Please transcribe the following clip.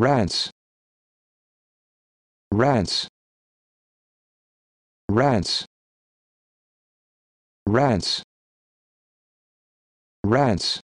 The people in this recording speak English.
rants rants rants rants rants